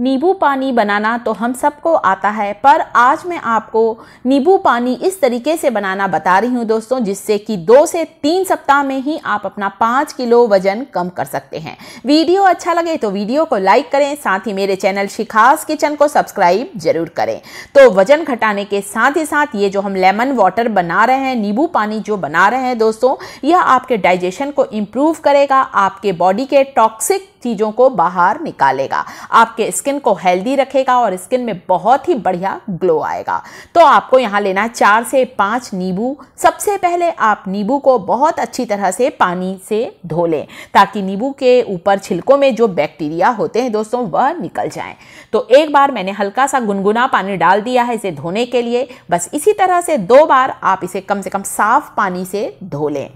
नींबू पानी बनाना तो हम सबको आता है पर आज मैं आपको नींबू पानी इस तरीके से बनाना बता रही हूँ दोस्तों जिससे कि दो से तीन सप्ताह में ही आप अपना पाँच किलो वजन कम कर सकते हैं वीडियो अच्छा लगे तो वीडियो को लाइक करें साथ ही मेरे चैनल शिखास किचन को सब्सक्राइब जरूर करें तो वजन घटाने के साथ ही साथ ये जो हम लेमन वाटर बना रहे हैं नींबू पानी जो बना रहे हैं दोस्तों यह आपके डाइजेशन को इम्प्रूव करेगा आपके बॉडी के टॉक्सिक चीज़ों को बाहर निकालेगा आपके स्किन को हेल्दी रखेगा और स्किन में बहुत ही बढ़िया ग्लो आएगा तो आपको यहाँ लेना है चार से पाँच नींबू सबसे पहले आप नींबू को बहुत अच्छी तरह से पानी से धो लें ताकि नींबू के ऊपर छिलकों में जो बैक्टीरिया होते हैं दोस्तों वह निकल जाएँ तो एक बार मैंने हल्का सा गुनगुना पानी डाल दिया है इसे धोने के लिए बस इसी तरह से दो बार आप इसे कम से कम साफ पानी से धो लें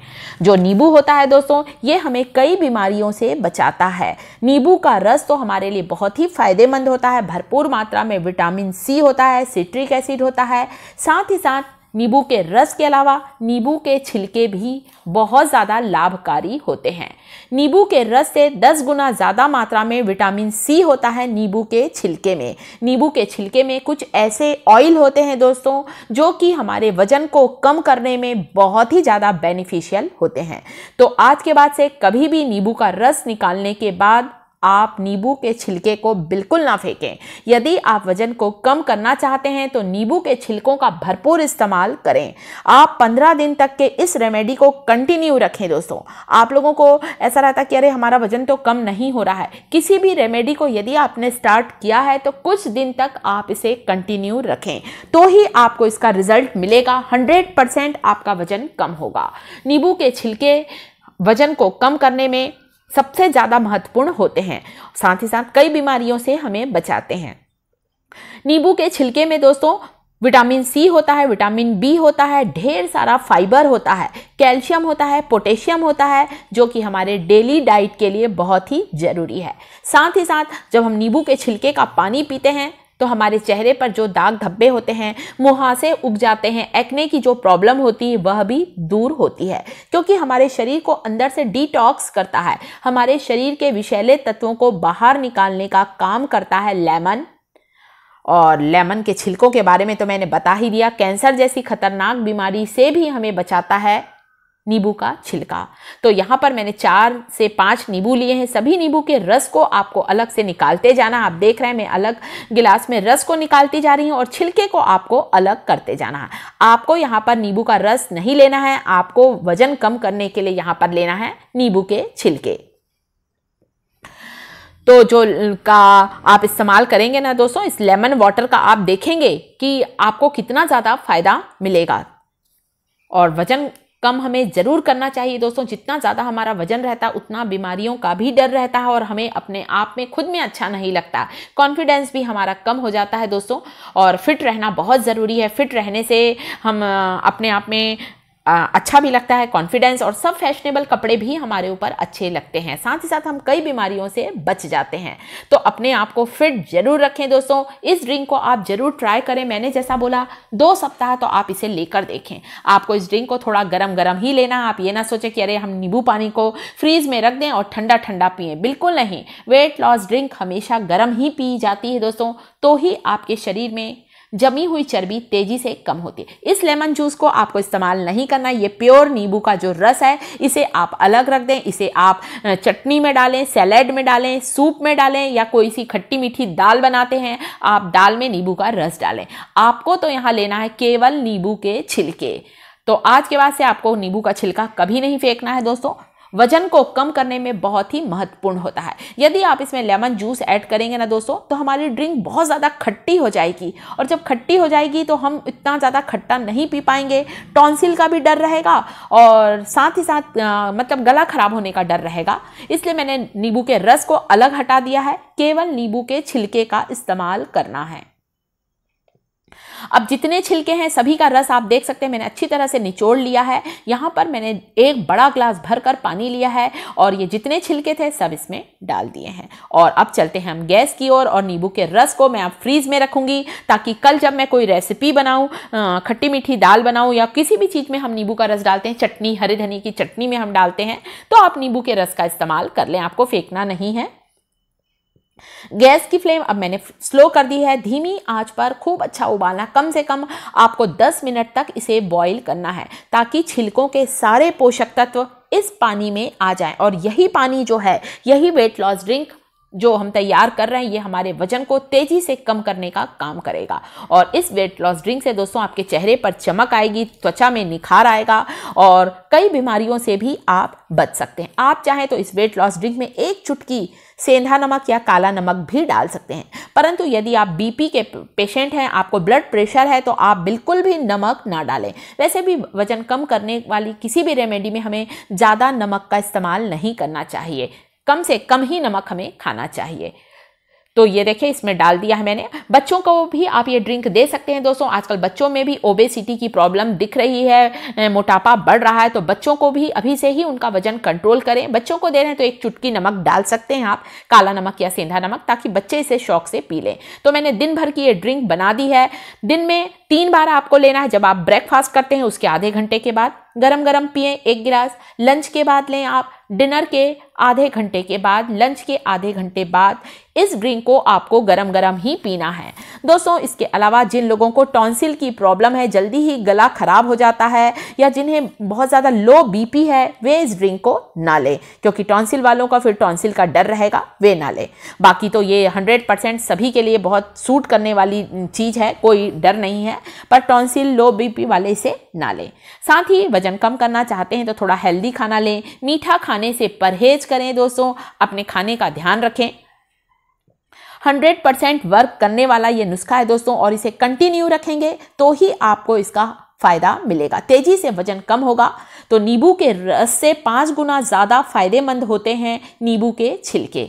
जो नींबू होता है दोस्तों ये हमें कई बीमारियों से बचाता है नींबू का रस तो हमारे लिए बहुत ही फ़ायदेमंद होता है भरपूर मात्रा में विटामिन सी होता है सिट्रिक एसिड होता है साथ ही साथ नींबू के रस के अलावा नींबू के छिलके भी बहुत ज़्यादा लाभकारी होते हैं नींबू के रस से 10 गुना ज़्यादा मात्रा में विटामिन सी होता है नींबू के छिलके में नींबू के छिलके में कुछ ऐसे ऑयल होते हैं दोस्तों जो कि हमारे वजन को कम करने में बहुत ही ज़्यादा बेनिफिशियल होते हैं तो आज के बाद से कभी भी नींबू का रस निकालने के बाद आप नींबू के छिलके को बिल्कुल ना फेंकें यदि आप वजन को कम करना चाहते हैं तो नींबू के छिलकों का भरपूर इस्तेमाल करें आप पंद्रह दिन तक के इस रेमेडी को कंटिन्यू रखें दोस्तों आप लोगों को ऐसा रहता कि अरे हमारा वजन तो कम नहीं हो रहा है किसी भी रेमेडी को यदि आपने स्टार्ट किया है तो कुछ दिन तक आप इसे कंटिन्यू रखें तो ही आपको इसका रिजल्ट मिलेगा हंड्रेड आपका वजन कम होगा नींबू के छिलके वजन को कम करने में सबसे ज़्यादा महत्वपूर्ण होते हैं साथ ही साथ कई बीमारियों से हमें बचाते हैं नींबू के छिलके में दोस्तों विटामिन सी होता है विटामिन बी होता है ढेर सारा फाइबर होता है कैल्शियम होता है पोटेशियम होता है जो कि हमारे डेली डाइट के लिए बहुत ही ज़रूरी है साथ ही साथ जब हम नींबू के छिलके का पानी पीते हैं तो हमारे चेहरे पर जो दाग धब्बे होते हैं मुहासे उग जाते हैं एक्ने की जो प्रॉब्लम होती है वह भी दूर होती है क्योंकि हमारे शरीर को अंदर से डिटॉक्स करता है हमारे शरीर के विषैले तत्वों को बाहर निकालने का काम करता है लेमन और लेमन के छिलकों के बारे में तो मैंने बता ही दिया कैंसर जैसी खतरनाक बीमारी से भी हमें बचाता है नींबू का छिलका तो यहाँ पर मैंने चार से पांच नींबू लिए हैं सभी नींबू के रस को आपको अलग से निकालते जाना आप देख रहे हैं मैं अलग गिलास में रस को निकालती जा रही हूँ और छिलके को आपको अलग करते जाना है आपको यहाँ पर नींबू का रस नहीं लेना है आपको वजन कम करने के लिए यहाँ पर लेना है नींबू के छिलके तो जो का आप इस्तेमाल करेंगे ना दोस्तों इस लेमन वाटर का आप देखेंगे कि आपको कितना ज़्यादा फ़ायदा मिलेगा और वजन कम हमें ज़रूर करना चाहिए दोस्तों जितना ज़्यादा हमारा वजन रहता उतना बीमारियों का भी डर रहता है और हमें अपने आप में खुद में अच्छा नहीं लगता कॉन्फिडेंस भी हमारा कम हो जाता है दोस्तों और फिट रहना बहुत ज़रूरी है फिट रहने से हम अपने आप में अच्छा भी लगता है कॉन्फिडेंस और सब फैशनेबल कपड़े भी हमारे ऊपर अच्छे लगते हैं साथ ही साथ हम कई बीमारियों से बच जाते हैं तो अपने आप को फिट जरूर रखें दोस्तों इस ड्रिंक को आप जरूर ट्राई करें मैंने जैसा बोला दो सप्ताह तो आप इसे लेकर देखें आपको इस ड्रिंक को थोड़ा गर्म गर्म ही लेना आप ये ना सोचें कि अरे हम नींबू पानी को फ्रीज में रख दें और ठंडा ठंडा पिए बिल्कुल नहीं वेट लॉस ड्रिंक हमेशा गर्म ही पी जाती है दोस्तों तो ही आपके शरीर में जमी हुई चर्बी तेजी से कम होती है इस लेमन जूस को आपको इस्तेमाल नहीं करना ये प्योर नींबू का जो रस है इसे आप अलग रख दें इसे आप चटनी में डालें सैलेड में डालें सूप में डालें या कोई सी खट्टी मीठी दाल बनाते हैं आप दाल में नींबू का रस डालें आपको तो यहाँ लेना है केवल नींबू के छिलके तो आज के बाद से आपको नींबू का छिलका कभी नहीं फेंकना है दोस्तों वजन को कम करने में बहुत ही महत्वपूर्ण होता है यदि आप इसमें लेमन जूस ऐड करेंगे ना दोस्तों तो हमारी ड्रिंक बहुत ज़्यादा खट्टी हो जाएगी और जब खट्टी हो जाएगी तो हम इतना ज़्यादा खट्टा नहीं पी पाएंगे टॉन्सिल का भी डर रहेगा और साथ ही साथ आ, मतलब गला खराब होने का डर रहेगा इसलिए मैंने नींबू के रस को अलग हटा दिया है केवल नींबू के छिलके का इस्तेमाल करना है अब जितने छिलके हैं सभी का रस आप देख सकते हैं मैंने अच्छी तरह से निचोड़ लिया है यहाँ पर मैंने एक बड़ा ग्लास भर कर पानी लिया है और ये जितने छिलके थे सब इसमें डाल दिए हैं और अब चलते हैं हम गैस की ओर और, और नींबू के रस को मैं अब फ्रीज़ में रखूँगी ताकि कल जब मैं कोई रेसिपी बनाऊँ खट्टी मीठी दाल बनाऊँ या किसी भी चीज़ में हम नींबू का रस डालते हैं चटनी हरे धनी की चटनी में हम डालते हैं तो आप नींबू के रस का इस्तेमाल कर लें आपको फेंकना नहीं है गैस की फ्लेम अब मैंने स्लो कर दी है धीमी आंच पर खूब अच्छा उबालना कम से कम आपको 10 मिनट तक इसे बॉईल करना है ताकि छिलकों के सारे पोषक तत्व इस पानी में आ जाएं और यही पानी जो है यही वेट लॉस ड्रिंक जो हम तैयार कर रहे हैं ये हमारे वजन को तेज़ी से कम करने का काम करेगा और इस वेट लॉस ड्रिंक से दोस्तों आपके चेहरे पर चमक आएगी त्वचा में निखार आएगा और कई बीमारियों से भी आप बच सकते हैं आप चाहें तो इस वेट लॉस ड्रिंक में एक चुटकी सेंधा नमक या काला नमक भी डाल सकते हैं परंतु यदि आप बीपी के पेशेंट हैं आपको ब्लड प्रेशर है तो आप बिल्कुल भी नमक ना डालें वैसे भी वजन कम करने वाली किसी भी रेमेडी में हमें ज़्यादा नमक का इस्तेमाल नहीं करना चाहिए कम से कम ही नमक हमें खाना चाहिए तो ये देखिए इसमें डाल दिया है मैंने बच्चों को भी आप ये ड्रिंक दे सकते हैं दोस्तों आजकल बच्चों में भी ओबेसिटी की प्रॉब्लम दिख रही है मोटापा बढ़ रहा है तो बच्चों को भी अभी से ही उनका वजन कंट्रोल करें बच्चों को दे रहे हैं तो एक चुटकी नमक डाल सकते हैं आप काला नमक या सेंधा नमक ताकि बच्चे इसे शौक से पी लें तो मैंने दिन भर की ये ड्रिंक बना दी है दिन में तीन बार आपको लेना है जब आप ब्रेकफास्ट करते हैं उसके आधे घंटे के बाद गरम गरम पिए एक गिलास लंच के बाद लें आप डिनर के आधे घंटे के बाद लंच के आधे घंटे बाद इस ड्रिंक को आपको गरम गरम ही पीना है दोस्तों इसके अलावा जिन लोगों को टॉन्सिल की प्रॉब्लम है जल्दी ही गला ख़राब हो जाता है या जिन्हें बहुत ज़्यादा लो बीपी है वे इस ड्रिंक को ना लें क्योंकि टॉन्सिल वालों का फिर टॉन्सिल का डर रहेगा वे ना लें बाकी तो ये हंड्रेड परसेंट सभी के लिए बहुत सूट करने वाली चीज़ है कोई डर नहीं है पर टॉन्सिल लो बी वाले इसे ना लें साथ ही वजन कम करना चाहते हैं तो थोड़ा हेल्दी खाना लें मीठा खाना खाने से परहेज करें दोस्तों अपने खाने का ध्यान रखें 100% परसेंट वर्क करने वाला ये नुस्खा है दोस्तों और इसे कंटिन्यू रखेंगे तो ही आपको इसका फायदा मिलेगा तेजी से वजन कम होगा तो नींबू के रस से पाँच गुना ज़्यादा फायदेमंद होते हैं नींबू के छिलके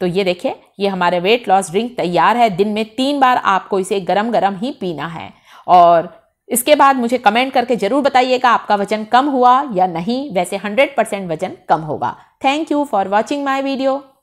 तो ये देखिए ये हमारे वेट लॉस ड्रिंक तैयार है दिन में तीन बार आपको इसे गरम गरम ही पीना है और इसके बाद मुझे कमेंट करके ज़रूर बताइएगा आपका वजन कम हुआ या नहीं वैसे 100 परसेंट वजन कम होगा thank you for watching my video